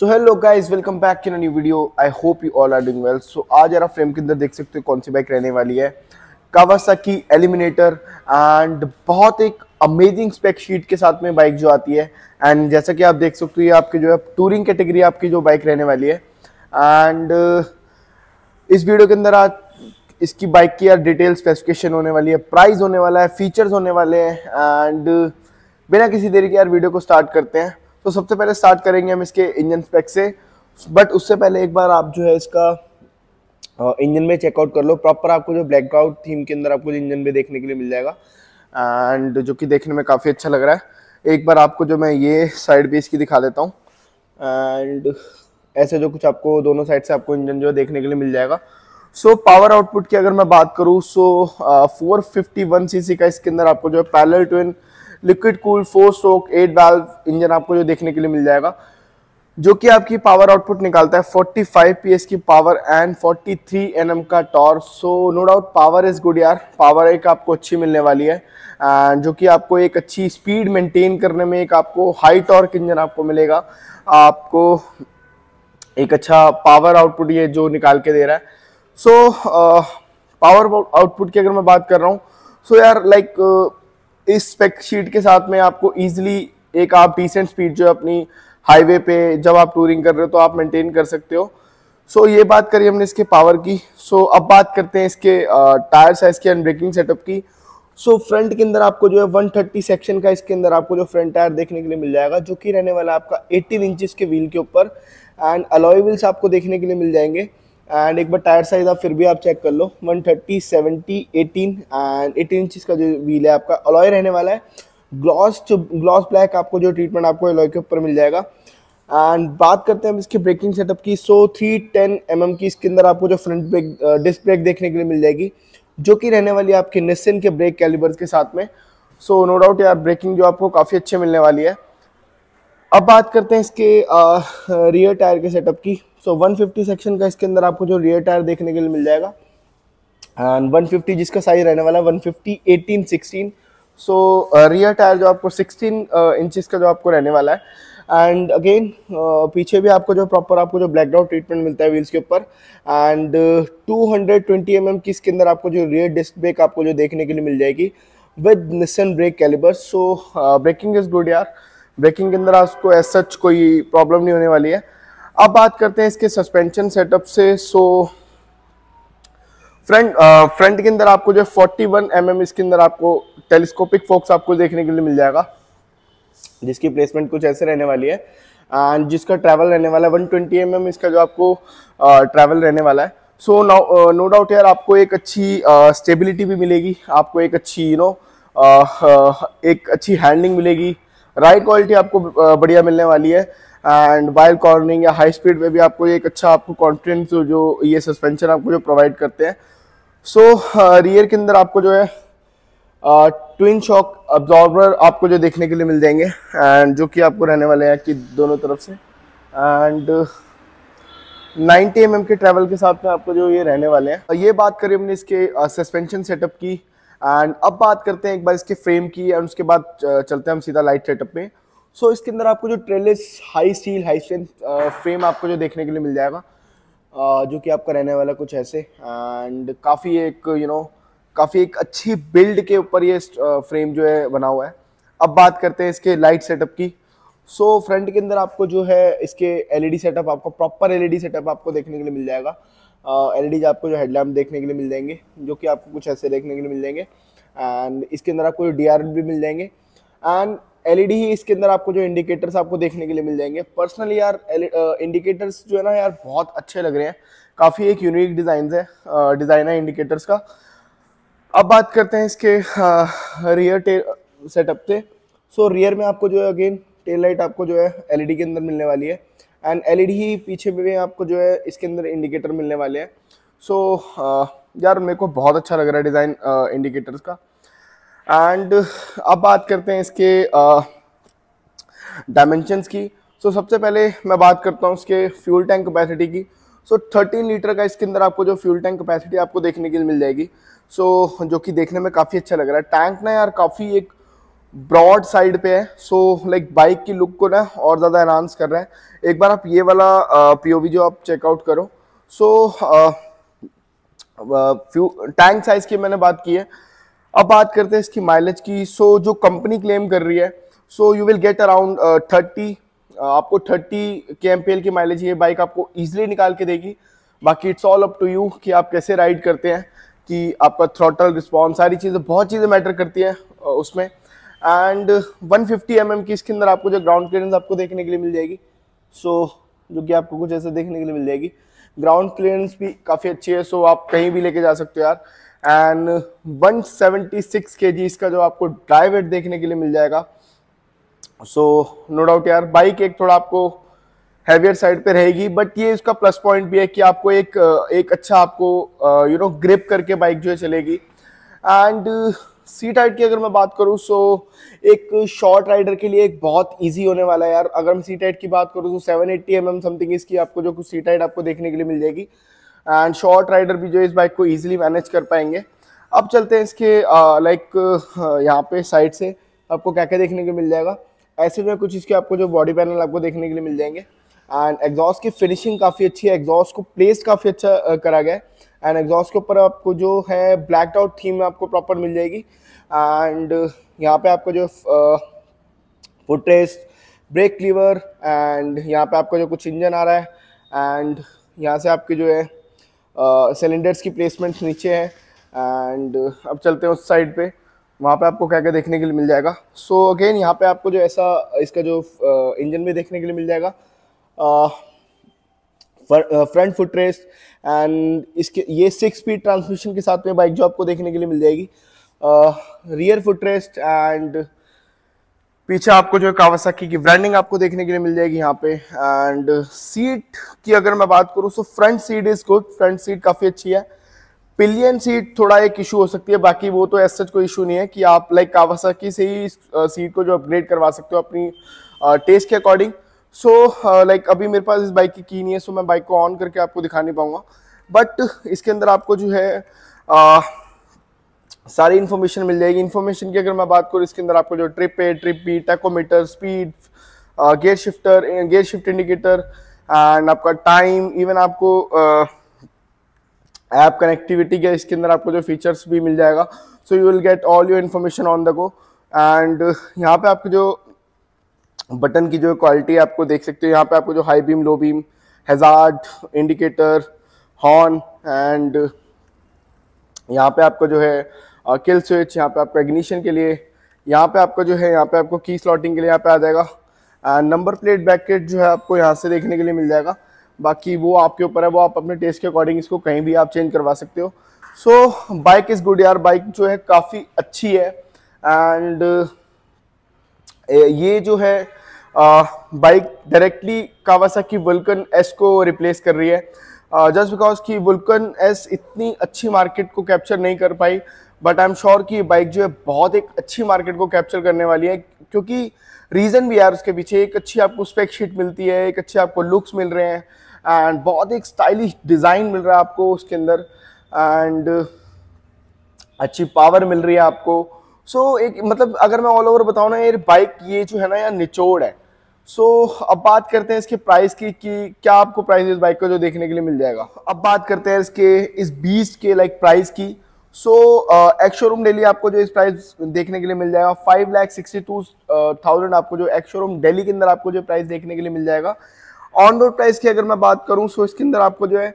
so hello guys welcome back in new video I hope you all are doing well so आज यार frame के अंदर देख सकते हो कौन सी बाइक रहने वाली है कावासाकी एलिमिनेटर एंड बहुत एक अमेजिंग स्पेक शीट के साथ में बाइक जो आती है एंड जैसा कि आप देख सकते हो ये आपके जो है टूरिंग कैटेगरी आपकी जो बाइक रहने वाली है एंड uh, इस वीडियो के अंदर आज इसकी बाइक की यार डिटेल स्पेसिफिकेशन होने वाली है प्राइस होने वाला है फीचर्स होने वाले हैं एंड बिना किसी देरी के यार वीडियो को स्टार्ट करते हैं तो सबसे पहले स्टार्ट करेंगे हम इसके इंजन स्पेक से बट उससे पहले एक बार आप जो है इसका इंजन में चेकआउट कर लो प्रॉपर आपको जो ब्लैकआउट थीम के अंदर आपको इंजन में देखने के लिए मिल जाएगा एंड जो कि देखने में काफ़ी अच्छा लग रहा है एक बार आपको जो मैं ये साइड भी इसकी दिखा देता हूँ एंड ऐसे जो कुछ आपको दोनों साइड से आपको इंजन जो है देखने के लिए मिल जाएगा सो पावर आउटपुट की अगर मैं बात करूँ सो फोर फिफ्टी का इसके अंदर आपको जो है parallel twin liquid cool four stroke eight valve engine आपको जो देखने के लिए मिल जाएगा जो कि आपकी पावर आउटपुट निकालता है 45 पीएस की पावर एंड 43 थ्री का torque so no doubt power is good यार पावर एक आपको अच्छी मिलने वाली है जो कि आपको एक अच्छी स्पीड मेंटेन करने में एक आपको हाई टॉर्क इंजन आपको मिलेगा आपको एक अच्छा पावर आउटपुट ये जो निकाल के दे रहा है so so, power uh, output की अगर मैं बात कर रहा हूँ सो so यार लाइक like, इस स्पेक शीट के साथ में आपको ईजिली एक आप डिसेंट स्पीड जो है अपनी हाईवे पे जब आप टूरिंग कर रहे हो तो आप मेंटेन कर सकते हो सो so, ये बात करी हमने इसके पावर की सो so, अब बात करते हैं इसके टायर साइज की एंड ब्रेकिंग सेटअप की सो so, फ्रंट के अंदर आपको जो है 130 सेक्शन का इसके अंदर आपको जो फ्रंट टायर देखने के लिए मिल जाएगा जो कि रहने वाला है आपका 18 इंचेस के व्हील के ऊपर एंड अलॉय व्हील्स आपको देखने के लिए मिल जाएंगे एंड एक बार टायर साइज आप फिर भी आप चेक कर लो 130 70 18 एंड 18 इंचज का जो व्हील है आपका अलॉय रहने वाला है ग्लॉस ग्लॉस ब्लैक आपको जो ट्रीटमेंट आपको अलॉय के ऊपर मिल जाएगा एंड बात करते हैं हम इसके ब्रेकिंग सेटअप की सो थ्री टेन एम की इसके अंदर आपको जो फ्रंट ब्रेक डिस्क ब्रेक देखने के लिए मिल जाएगी जो कि रहने वाली है आपके निस्सिन के ब्रेक कैलिबर्स के साथ में सो नो डाउट यार ब्रेकिंग जो आपको काफ़ी अच्छे मिलने वाली है अब बात करते हैं इसके आ, रियर टायर के सेटअप की सो so, 150 सेक्शन का इसके अंदर आपको जो रियर टायर देखने के लिए मिल जाएगा एंड वन जिसका साइज रहने वाला है 150 18 सो रियर टायर जो आपको 16 इंचेस का जो आपको रहने वाला है एंड अगेन पीछे भी आपको जो प्रॉपर आपको जो ब्लैक डाउट ट्रीटमेंट मिलता है व्हील्स के ऊपर and two hundred twenty M M की इसके अंदर आपको जो रियर डिस्क ब्रेक आपको जो देखने के लिए मिल जाएगी with Nissin brake caliper so braking is good यार ब्रेकिंग के अंदर आपको एज सच कोई प्रॉब्लम नहीं होने वाली है अब बात करते हैं इसके सस्पेंशन सेटअप से सो फ्रंट फ्रंट के अंदर आपको जो है फोर्टी वन एम एम इसके अंदर आपको टेलीस्कोपिक फोक्स आपको देखने के लिए मिल जाएगा जिसकी प्लेसमेंट कुछ ऐसे रहने वाली है एंड जिसका ट्रैवल रहने वाला है वन ट्वेंटी एम एम इसका जो आपको ट्रैवल रहने वाला है सो नो डाउट यार आपको एक अच्छी स्टेबिलिटी भी मिलेगी आपको एक अच्छी यू you नो know, एक अच्छी हैंडलिंग मिलेगी राइट क्वालिटी आपको बढ़िया मिलने वाली है एंड वाइल कॉर्निंग या हाई स्पीड में भी आपको एक अच्छा आपको कॉन्फिडेंस जो ये सस्पेंशन आपको जो प्रोवाइड करते हैं सो so, रियर के अंदर आपको जो है ट्विन शॉक अब्जॉर्बर आपको जो देखने के लिए मिल जाएंगे एंड जो कि आपको रहने वाले हैं कि दोनों तरफ से एंड 90 एम mm के ट्रैवल के साथ में आपको जो ये रहने वाले हैं ये बात करें हमने इसके सस्पेंशन सेटअप की एंड अब बात करते हैं एक बार इसके फ्रेम की एंड उसके बाद चलते हैं हम सीधा लाइट सेटअप में सो so, इसके अंदर आपको जो trellis high steel high strength frame आपको जो देखने के लिए मिल जाएगा जो कि आपका रहने वाला कुछ ऐसे एंड काफ़ी एक यू you नो know, काफ़ी एक अच्छी बिल्ड के ऊपर ये फ्रेम जो है बना हुआ है अब बात करते हैं इसके लाइट सेटअप की सो so, फ्रंट के अंदर आपको जो है इसके एलईडी सेटअप e आपको प्रॉपर एलईडी सेटअप आपको देखने के लिए मिल जाएगा एल आपको जो हेडलैम्प देखने के लिए मिल जाएंगे जो कि आपको कुछ ऐसे देखने के लिए मिल जाएंगे एंड इसके अंदर आपको डी आर भी मिल जाएंगे एंड एल e ही इसके अंदर आपको जो इंडिकेटर्स आपको देखने के लिए मिल जाएंगे पर्सनली यार इंडिकेटर्स e जो है ना यार बहुत अच्छे लग रहे हैं काफ़ी एक यूनिक डिज़ाइन है डिज़ाइन है इंडिकेटर्स का अब बात करते हैं इसके रियर टेल सेटअप से सो रियर में आपको जो है अगेन टेल लाइट आपको जो है एलईडी e के अंदर मिलने वाली है एंड एलईडी e ही पीछे भी आपको जो है इसके अंदर इंडिकेटर मिलने वाले हैं सो so, uh, यार मेरे को बहुत अच्छा लग रहा है डिज़ाइन इंडिकेटर्स uh, का एंड uh, अब बात करते हैं इसके डायमेंशंस की सो so, सबसे पहले मैं बात करता हूँ इसके फ्यूल टैंक कैपेसिटी की सो so, 13 लीटर का इसके अंदर आपको जो फ्यूल टैंक कैपेसिटी आपको देखने के लिए मिल जाएगी सो so, जो कि देखने में काफ़ी अच्छा लग रहा है टैंक ना यार काफ़ी एक ब्रॉड साइड पे है सो लाइक बाइक की लुक को ना और ज़्यादा एनहांस कर रहे हैं एक बार आप ये वाला पीओवी जो आप चेकआउट करो सो फ्यू टैंक साइज़ की मैंने बात की है अब बात करते हैं इसकी माइलेज की सो so, जो कंपनी क्लेम कर रही है so you will get around thirty आपको थर्टी के एम की माइलेज ये बाइक आपको ईजिली निकाल के देगी बाकी it's all up to you कि आप कैसे राइड करते हैं कि आपका थ्रोटल रिस्पॉन्स सारी चीज़ें बहुत चीज़ें मैटर करती हैं उसमें एंड 150 फिफ्टी mm की इसके अंदर आपको जो ग्राउंड क्लियरेंस आपको देखने के लिए मिल जाएगी सो so, जो कि आपको कुछ ऐसे देखने के लिए मिल जाएगी ग्राउंड क्लियरेंस भी काफ़ी अच्छी है सो so आप कहीं भी लेके जा सकते हो यार एंड 176 सेवेंटी के जी इसका जो आपको ड्राई वेट देखने के लिए मिल जाएगा सो नो डाउट यार बाइक एक थोड़ा आपको हैवियर साइड पे रहेगी बट ये इसका प्लस पॉइंट भी है कि आपको एक एक अच्छा आपको यू नो ग्रिप करके बाइक जो है चलेगी एंड सीट हाइट की अगर मैं बात करूँ सो एक शॉर्ट राइडर के लिए एक बहुत ईजी होने वाला है यार अगर मैं सीट हाइट की बात करूँ तो seven eighty M M something इसकी आपको जो कुछ सीट हाइट आपको देखने के लिए मिल जाएगी एंड शॉर्ट राइडर भी जो इस बाइक को ईजिली मैनेज कर पाएंगे अब चलते हैं इसके लाइक uh, uh, यहाँ पे साइड से आपको क्या क्या देखने को मिल जाएगा ऐसे में कुछ इसके आपको जो बॉडी पैनल आपको देखने के लिए मिल जाएंगे एंड एग्जॉस्ट की फिनिशिंग काफ़ी अच्छी है एग्जॉस्ट को प्लेस काफ़ी अच्छा uh, करा गया है एंड एग्जॉस्ट के ऊपर आपको जो है ब्लैक आउट थीम आपको प्रॉपर मिल जाएगी एंड यहाँ पे आपको जो फुट ब्रेक लीवर एंड यहाँ पे आपका जो कुछ इंजन आ रहा है एंड यहाँ से आपके जो है सिलेंडर्स uh, की प्लेसमेंट नीचे है एंड अब चलते हैं उस साइड पे वहाँ पे आपको क्या क्या देखने के लिए मिल जाएगा सो अगेन यहाँ पे आपको जो ऐसा इसका जो इंजन uh, भी देखने के लिए मिल जाएगा फ्रंट फुट रेस्ट एंड इसके ये सिक्स स्पीड ट्रांसमिशन के साथ में बाइक जो आपको देखने के लिए मिल जाएगी रियर फुट रेस्ट एंड पीछे आपको जो है कावासाकी की ब्रांडिंग आपको देखने के लिए मिल जाएगी यहाँ पे एंड सीट की अगर मैं बात करूँ तो front seat is good front seat काफ़ी अच्छी है पिलियन सीट थोड़ा एक इशू हो सकती है बाकी वो तो ऐसा सच कोई इशू नहीं है कि आप लाइक कावासाकी से ही सीट uh, को जो अपग्रेड करवा सकते हो अपनी टेस्ट uh, के according so so, like uh, like, अभी मेरे पास इस बाइक की की नहीं है सो so मैं बाइक को ऑन करके आपको दिखा नहीं पाऊंगा बट इसके अंदर आपको जो है आ, uh, सारी इन्फॉर्मेशन मिल जाएगी इन्फॉर्मेशन की अगर मैं बात करूँ इसके अंदर आपको जो ट्रिप है trip B tachometer speed gear shifter gear shift indicator and आपका टाइम इवन आपको ऐप uh, कनेक्टिविटी के इसके अंदर आपको जो फीचर्स भी मिल जाएगा so you will get all your information on the go and यहाँ पे आपके जो बटन की जो क्वालिटी आपको देख सकते हो यहाँ पे आपको जो high beam low beam hazard indicator horn and यहाँ पे आपको जो है किल स्विच यहाँ पे आपको इग्निशन के लिए यहाँ पे आपका जो है यहाँ पे आपको की स्लॉटिंग के लिए यहाँ पे आ जाएगा एंड नंबर प्लेट बैकेट जो है आपको यहाँ से देखने के लिए मिल जाएगा बाकी वो आपके ऊपर है वो आप अपने टेस्ट के अकॉर्डिंग इसको कहीं भी आप चेंज करवा सकते हो सो बाइक इज़ गुड यार बाइक जो है काफ़ी अच्छी है एंड ये जो है bike directly Kawasaki Vulcan S को रिप्लेस कर रही है जस्ट बिकॉज कि वुल्कन एस इतनी अच्छी मार्केट को कैप्चर नहीं कर पाई बट आई एम श्योर कि ये बाइक जो है बहुत एक अच्छी मार्केट को कैप्चर करने वाली है क्योंकि रीज़न भी यार उसके पीछे एक अच्छी आपको स्पेकशीट मिलती है एक अच्छे आपको लुक्स मिल रहे हैं एंड बहुत एक स्टाइलिश डिज़ाइन मिल रहा है आपको उसके अंदर एंड अच्छी पावर मिल रही है आपको सो so, एक मतलब अगर मैं ऑल ओवर बताऊँ ना ये बाइक ये जो है ना यार निचोड़ है सो so, अब बात करते हैं इसके प्राइस की कि क्या आपको प्राइस इस बाइक का जो देखने के लिए मिल जाएगा अब बात करते हैं इसके इस बीस के लाइक प्राइस की सो एक्स शोरूम डेली आपको जो इस प्राइस देखने के लिए मिल जाएगा five lakh sixty two thousand आपको जो एक्स शोरूम डेली के अंदर आपको जो प्राइस देखने के लिए मिल जाएगा ऑन रोड प्राइस की अगर मैं बात करूँ सो इसके अंदर आपको जो है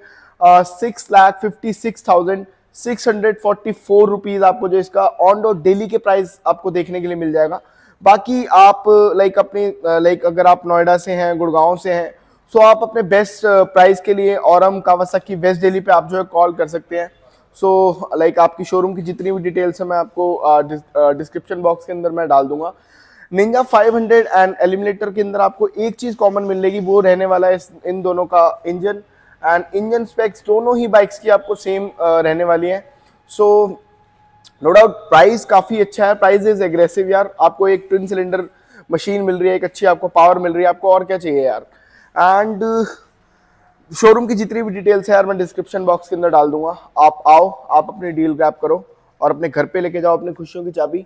six lakh fifty six thousand six hundred forty four rupees आपको जो इसका ऑन डोर डेली के प्राइस आपको देखने के लिए मिल जाएगा बाकी आप लाइक अपने लाइक अगर आप नोएडा से हैं गुड़गांव से हैं सो आप अपने बेस्ट प्राइस uh, के लिए औरम की वेस्ट डेली पे आप जो है कॉल कर सकते हैं सो लाइक आपकी शोरूम की जितनी भी डिटेल्स है मैं आपको डिस्क्रिप्शन uh, बॉक्स uh, के अंदर मैं डाल दूंगा निंजा 500 एंड एलिमिनेटर के अंदर आपको एक चीज़ कॉमन मिलेगी वो रहने वाला है इन दोनों का इंजन एंड इंजन स्पेक्स दोनों ही बाइक्स की आपको सेम रहने वाली है सो नो डाउट प्राइस काफ़ी अच्छा है प्राइस इज एग्रेसिव यार आपको एक ट्विन सिलेंडर मशीन मिल रही है एक अच्छी आपको पावर मिल रही है आपको और क्या चाहिए यार एंड शोरूम की जितनी भी डिटेल्स है यार मैं डिस्क्रिप्शन बॉक्स के अंदर डाल दूंगा आप आओ आप अपनी डील ग्रैप करो और अपने घर पे लेके जाओ अपनी खुशियों की चाबी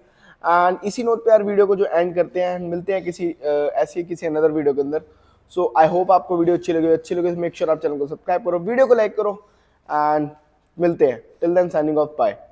एंड इसी नोट पे यार वीडियो को जो एंड करते हैं मिलते हैं किसी ऐसी किसी अनदर वीडियो के अंदर सो आई होप आपको वीडियो अच्छी लगी अच्छी लगी मेक श्योर तो आप चैनल को सब्सक्राइब करो वीडियो को लाइक करो एंड मिलते हैं till then signing off bye